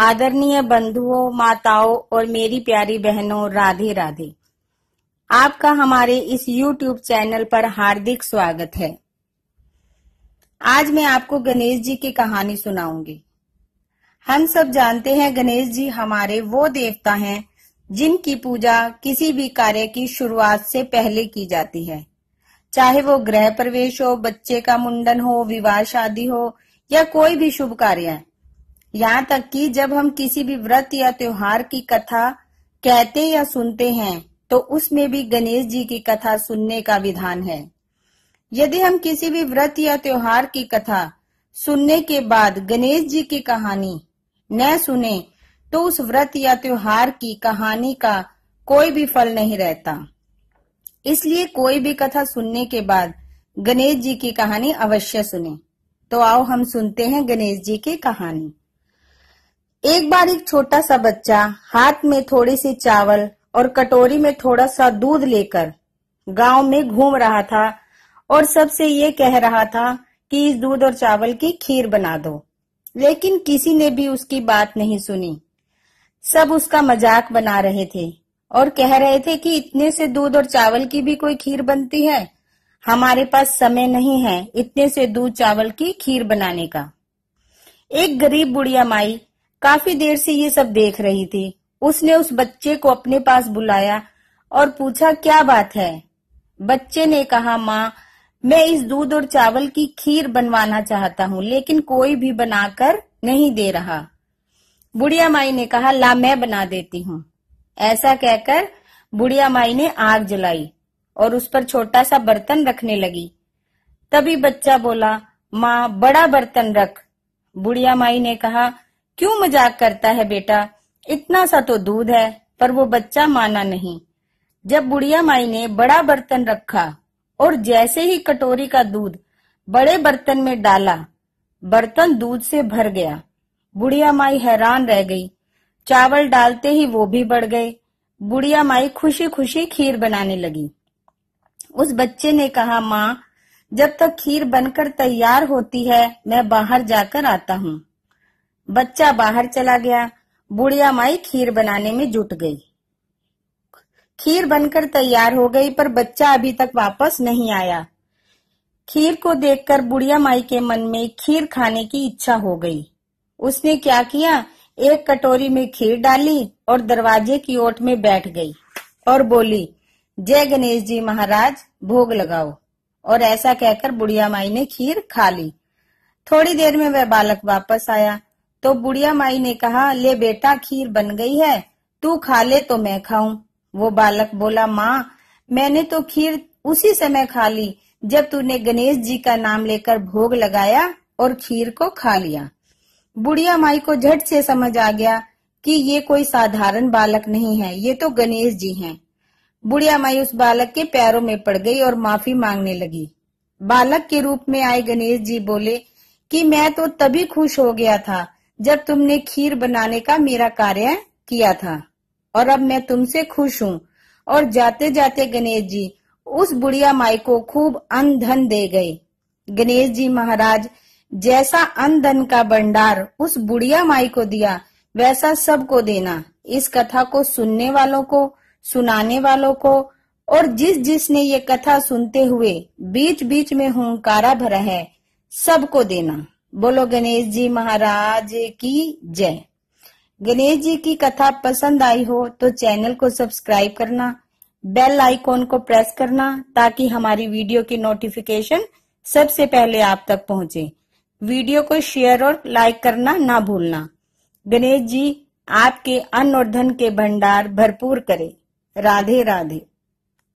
आदरणीय बंधुओं माताओं और मेरी प्यारी बहनों राधे राधे आपका हमारे इस YouTube चैनल पर हार्दिक स्वागत है आज मैं आपको गणेश जी की कहानी सुनाऊंगी हम सब जानते हैं गणेश जी हमारे वो देवता हैं जिनकी पूजा किसी भी कार्य की शुरुआत से पहले की जाती है चाहे वो ग्रह प्रवेश हो बच्चे का मुंडन हो विवाह शादी हो या कोई भी शुभ कार्य है यहाँ तक कि जब हम किसी भी व्रत या त्योहार की कथा कहते या सुनते हैं तो उसमें भी गणेश जी की कथा सुनने का विधान है यदि हम किसी भी व्रत या त्योहार की कथा सुनने के बाद गणेश जी की कहानी न सुने तो उस व्रत या त्योहार की कहानी का कोई भी फल नहीं रहता इसलिए कोई भी कथा सुनने के बाद गणेश जी की कहानी अवश्य सुने तो आओ हम सुनते हैं गणेश जी की कहानी एक बार एक छोटा सा बच्चा हाथ में थोड़ी सी चावल और कटोरी में थोड़ा सा दूध लेकर गांव में घूम रहा था और सबसे ये कह रहा था कि इस दूध और चावल की खीर बना दो लेकिन किसी ने भी उसकी बात नहीं सुनी सब उसका मजाक बना रहे थे और कह रहे थे कि इतने से दूध और चावल की भी कोई खीर बनती है हमारे पास समय नहीं है इतने से दूध चावल की खीर बनाने का एक गरीब बुढ़िया माई काफी देर से ये सब देख रही थी उसने उस बच्चे को अपने पास बुलाया और पूछा क्या बात है बच्चे ने कहा माँ मैं इस दूध और चावल की खीर बनवाना चाहता हूँ लेकिन कोई भी बनाकर नहीं दे रहा बुढ़िया माई ने कहा ला मैं बना देती हूँ ऐसा कहकर बुढ़िया माई ने आग जलाई और उस पर छोटा सा बर्तन रखने लगी तभी बच्चा बोला माँ बड़ा बर्तन रख बुढ़िया माई ने कहा क्यों मजाक करता है बेटा इतना सा तो दूध है पर वो बच्चा माना नहीं जब बुढ़िया माई ने बड़ा बर्तन रखा और जैसे ही कटोरी का दूध बड़े बर्तन में डाला बर्तन दूध से भर गया बुढ़िया माई हैरान रह गई चावल डालते ही वो भी बढ़ गए बुढ़िया माई खुशी खुशी खीर बनाने लगी उस बच्चे ने कहा माँ जब तक खीर बनकर तैयार होती है मैं बाहर जाकर आता हूँ बच्चा बाहर चला गया बुढ़िया माई खीर बनाने में जुट गई खीर बनकर तैयार हो गई पर बच्चा अभी तक वापस नहीं आया खीर को देखकर बुढ़िया माई के मन में खीर खाने की इच्छा हो गई उसने क्या किया एक कटोरी में खीर डाली और दरवाजे की ओट में बैठ गई और बोली जय गणेश जी महाराज भोग लगाओ और ऐसा कहकर बुढ़िया माई ने खीर खा ली थोड़ी देर में वह बालक वापस आया तो बुढ़िया माई ने कहा ले बेटा खीर बन गई है तू खा ले तो मैं खाऊं वो बालक बोला माँ मैंने तो खीर उसी समय खा ली जब तूने गणेश जी का नाम लेकर भोग लगाया और खीर को खा लिया बुढ़िया माई को झट से समझ आ गया कि ये कोई साधारण बालक नहीं है ये तो गणेश जी हैं। बुढ़िया माई उस बालक के पैरों में पड़ गई और माफी मांगने लगी बालक के रूप में आए गणेश जी बोले कि मैं तो तभी खुश हो गया था जब तुमने खीर बनाने का मेरा कार्य किया था और अब मैं तुमसे खुश हूँ और जाते जाते गणेश जी उस बुढ़िया माई को खूब धन दे गए गणेश जी महाराज जैसा धन का भंडार उस बुढ़िया माई को दिया वैसा सबको देना इस कथा को सुनने वालों को सुनाने वालों को और जिस जिसने ये कथा सुनते हुए बीच बीच में हूंकारा भरा है सबको देना बोलो गणेश जी महाराज की जय गणेश जी की कथा पसंद आई हो तो चैनल को सब्सक्राइब करना बेल आइकॉन को प्रेस करना ताकि हमारी वीडियो की नोटिफिकेशन सबसे पहले आप तक पहुंचे वीडियो को शेयर और लाइक करना ना भूलना गणेश जी आपके अन्न और धन के भंडार भरपूर करे राधे राधे